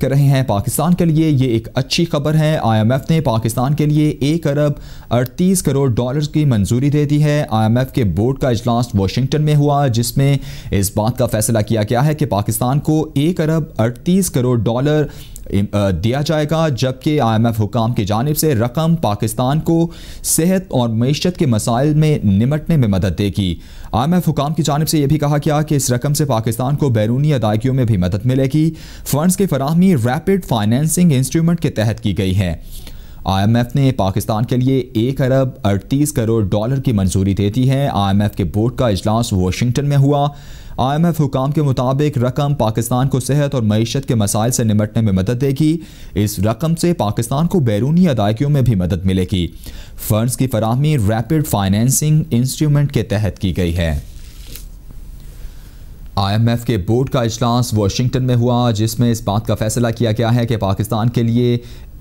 कर रहे हैं पाकिस्तान के लिए ये एक अच्छी खबर है आईएमएफ ने पाकिस्तान के लिए एक अरब अड़तीस करोड़ डॉलर्स की मंजूरी दे दी है आईएमएफ के बोर्ड का इजलास वाशिंगटन में हुआ जिसमें इस बात का फैसला किया गया है कि पाकिस्तान को एक अरब अड़तीस करोड़ डॉलर दिया जाएगा जबकि आई एम एफ़ हुकाम की जानब से रकम पाकिस्तान को सेहत और मीशत के मसाइल में निमटने में मदद देगी आई एम एफ हुकाम की जानब से यह भी कहा गया कि इस रकम से पाकिस्तान को बैरूनी अदायगियों में भी मदद मिलेगी फंडस की फरहमी रैपिड फाइनेंसिंग इंस्ट्रूमेंट के तहत की गई है आईएमएफ ने पाकिस्तान के लिए एक अरब अड़तीस करोड़ डॉलर की मंजूरी दे दी है आईएमएफ के बोर्ड का इजलास वाशिंगटन में हुआ आईएमएफ हुकाम के मुताबिक रकम पाकिस्तान को सेहत और मीशत के मसाइल से निमटने में मदद देगी इस रकम से पाकिस्तान को बैरूनी अदायगियों में भी मदद मिलेगी फंड्स की फरहमी रैपिड फाइनेंसिंग इंस्ट्रूमेंट के तहत की गई है आईएमएफ के बोर्ड का इजलास वाशिंगटन में हुआ जिसमें इस बात का फैसला किया गया है कि पाकिस्तान के लिए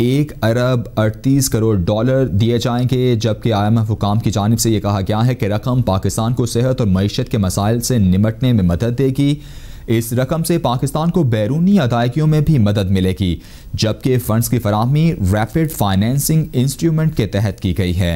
एक अरब अड़तीस करोड़ डॉलर दिए जाएंगे जबकि आई एम एफ हुकाम की जानब से यह कहा गया है कि रकम पाकिस्तान को सेहत और मीशत के मसाइल से निमटने में मदद देगी इस रकम से पाकिस्तान को बैरूनी अदायगियों में भी मदद मिलेगी जबकि फ़ंड्स की फरहमी रैपिड फाइनेंसिंग इंस्ट्रूमेंट के तहत की गई है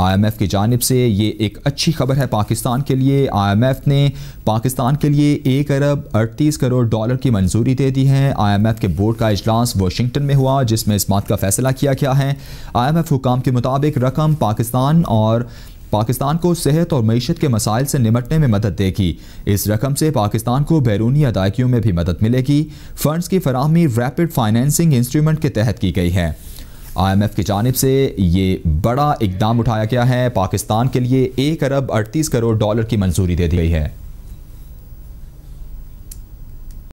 आईएमएफ की जानब से ये एक अच्छी खबर है पाकिस्तान के लिए आईएमएफ ने पाकिस्तान के लिए एक अरब अड़तीस करोड़ डॉलर की मंजूरी दे दी है आईएमएफ के बोर्ड का अजलास वाशिंगटन में हुआ जिसमें इस बात का फैसला किया गया है आईएमएफ हुकाम के मुताबिक रकम पाकिस्तान और पाकिस्तान को सेहत और मीशत के मसाइल से निमटने में मदद देगी इस रकम से पाकिस्तान को बैरूनी अदायगियों में भी मदद मिलेगी फंड्स की फरहमी रैपिड फाइनेंसिंग इंस्ट्रूमेंट के तहत की गई है आईएमएफ की जानब से ये बड़ा इकदाम उठाया गया है पाकिस्तान के लिए एक अरब अड़तीस करोड़ डॉलर की मंजूरी दे दी गई है